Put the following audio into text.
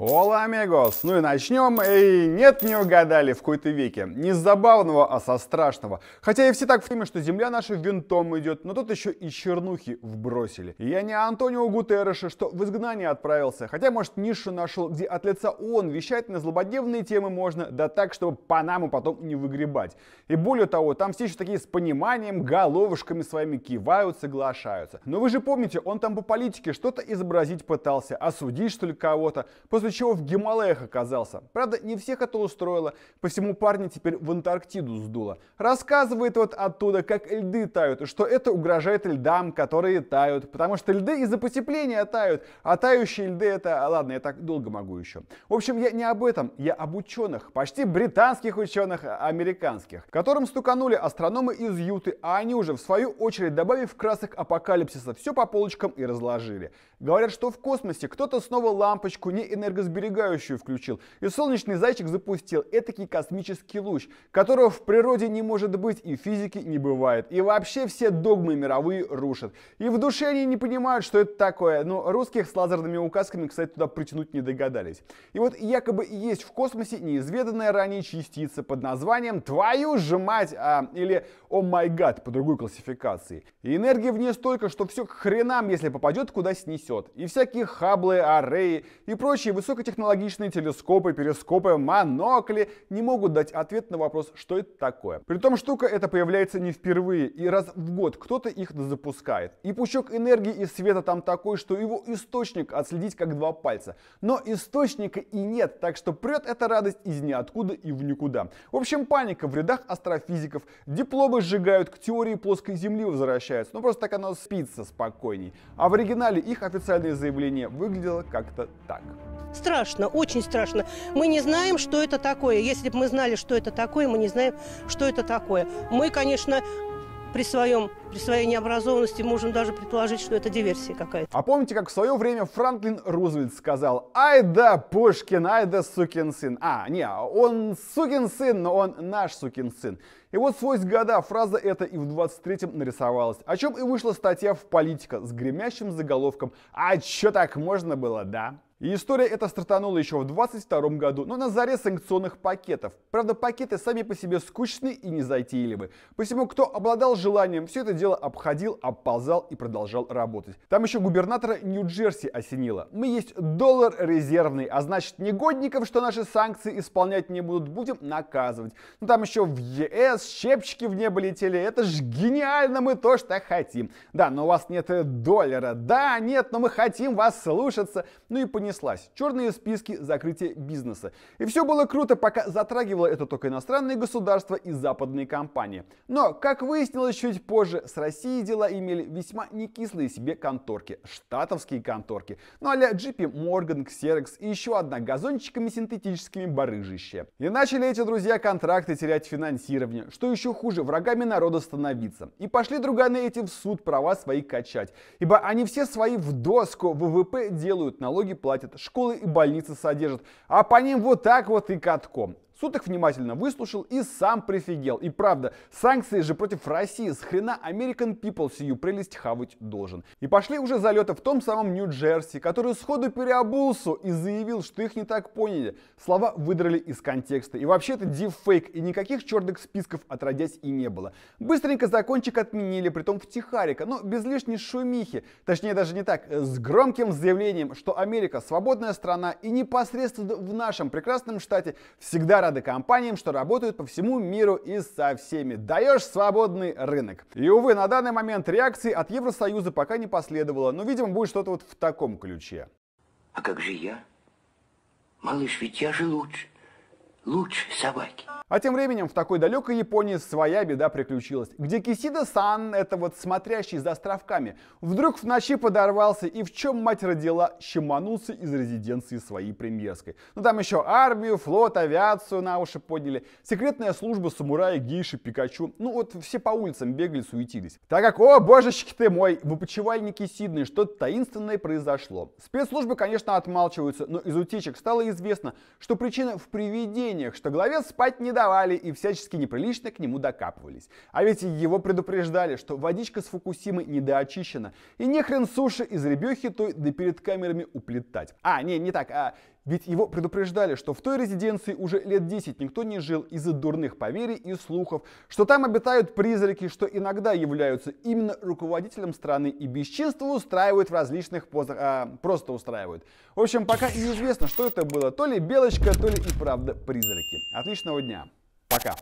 Ола, амигос! Ну и начнем. И нет, не угадали в какой-то веке. Не с забавного, а со страшного. Хотя и все так в теме, что земля наша винтом идет, но тут еще и чернухи вбросили. И я не Антонио Гутерреше, что в изгнание отправился. Хотя, может, нишу нашел, где от лица он вещать на злободневные темы можно, да так, чтобы Панаму потом не выгребать. И более того, там все еще такие с пониманием, головушками своими кивают, соглашаются. Но вы же помните, он там по политике что-то изобразить пытался, осудить что ли кого-то. После из-за чего в Гималаях оказался. Правда, не всех это устроило, посему парня теперь в Антарктиду сдуло. Рассказывает вот оттуда, как льды тают, и что это угрожает льдам, которые тают, потому что льды из-за потепления тают, а тающие льды это... А, ладно, я так долго могу еще. В общем, я не об этом, я об ученых, почти британских ученых, а, американских, которым стуканули астрономы из Юты, а они уже в свою очередь, добавив красок апокалипсиса, все по полочкам и разложили. Говорят, что в космосе кто-то снова лампочку не энергетически энергосберегающую включил. И солнечный зайчик запустил этакий космический луч, которого в природе не может быть и физики не бывает. И вообще все догмы мировые рушат. И в душе они не понимают, что это такое. Но русских с лазерными указками, кстати, туда притянуть не догадались. И вот якобы есть в космосе неизведанная ранее частица под названием «Твою же мать!» а, или «О май гад» по другой классификации. И энергия в ней столько, что все к хренам, если попадет, куда снесет. И всякие хаблы, ареи и прочие высокие Высокотехнологичные телескопы, перископы, монокли не могут дать ответ на вопрос, что это такое. При Притом штука эта появляется не впервые, и раз в год кто-то их запускает. И пучок энергии и света там такой, что его источник отследить как два пальца. Но источника и нет, так что прет эта радость из ниоткуда и в никуда. В общем, паника в рядах астрофизиков. Дипломы сжигают, к теории плоской Земли возвращаются. Ну просто так оно спится спокойней. А в оригинале их официальное заявление выглядело как-то так. Страшно, очень страшно. Мы не знаем, что это такое. Если бы мы знали, что это такое, мы не знаем, что это такое. Мы, конечно, при, своем, при своей необразованности можем даже предположить, что это диверсия какая-то. А помните, как в свое время Франклин Рузвельт сказал «Ай да, Пушкин, ай да, сукин сын». А, не, он сукин сын, но он наш сукин сын. И вот свой года фраза эта и в 23-м нарисовалась, о чем и вышла статья в «Политика» с гремящим заголовком «А чё так можно было, да?» И история эта стартанула еще в 22 году, но на заре санкционных пакетов. Правда, пакеты сами по себе скучны и незатейливы. Посему, кто обладал желанием, все это дело обходил, обползал и продолжал работать. Там еще губернатора Нью-Джерси осенило. Мы есть доллар резервный, а значит негодников, что наши санкции исполнять не будут, будем наказывать. Ну там еще в ЕС щепчики в небо летели, это ж гениально, мы то, что хотим. Да, но у вас нет доллара, да, нет, но мы хотим вас слушаться. Ну и понятно понеслась. Черные списки, закрытие бизнеса. И все было круто, пока затрагивало это только иностранные государства и западные компании. Но, как выяснилось чуть позже, с Россией дела имели весьма некислые себе конторки. Штатовские конторки. Ну а JP Morgan, Xerox и еще одна газончиками синтетическими барыжище. И начали эти друзья контракты терять финансирование. Что еще хуже, врагами народа становиться. И пошли друганы эти в суд права свои качать. Ибо они все свои в доску ВВП делают, налоги платят платят, школы и больницы содержат, а по ним вот так вот и катком. Суд их внимательно выслушал и сам прифигел. И правда, санкции же против России с хрена American People сию прелесть хавать должен. И пошли уже залеты в том самом Нью-Джерси, который сходу переобулся и заявил, что их не так поняли. Слова выдрали из контекста. И вообще это дипфейк, и никаких черных списков отродясь и не было. Быстренько закончик отменили, притом Тихарика, но без лишней шумихи. Точнее даже не так, с громким заявлением, что Америка свободная страна и непосредственно в нашем прекрасном штате всегда рады компаниям, что работают по всему миру и со всеми. Даешь свободный рынок. И, увы, на данный момент реакции от Евросоюза пока не последовало, но, видимо, будет что-то вот в таком ключе. А как же я? Малыш, ведь я же лучше лучше собаки. А тем временем в такой далекой Японии своя беда приключилась. Где Кисида-сан, это вот смотрящий за островками, вдруг в ночи подорвался и в чем мать родила, щеманулся из резиденции своей премьерской. Ну там еще армию, флот, авиацию на уши подняли, секретная служба самурая, гейши, Пикачу. Ну вот все по улицам бегали, суетились. Так как, о божечки ты мой, в опочивальнике Сидней что-то таинственное произошло. Спецслужбы, конечно, отмалчиваются, но из утечек стало известно, что причина в привидении обвинениях, что главе спать не давали и всячески неприлично к нему докапывались. А ведь его предупреждали, что водичка с Фукусимы недоочищена, и нехрен суши из ребехи той да перед камерами уплетать. А, не, не так, а ведь его предупреждали, что в той резиденции уже лет 10 никто не жил из-за дурных поверий и слухов, что там обитают призраки, что иногда являются именно руководителем страны и бесчинство устраивают в различных позах, а, просто устраивают. В общем, пока неизвестно, что это было, то ли белочка, то ли и правда призраки. Отличного дня. Пока.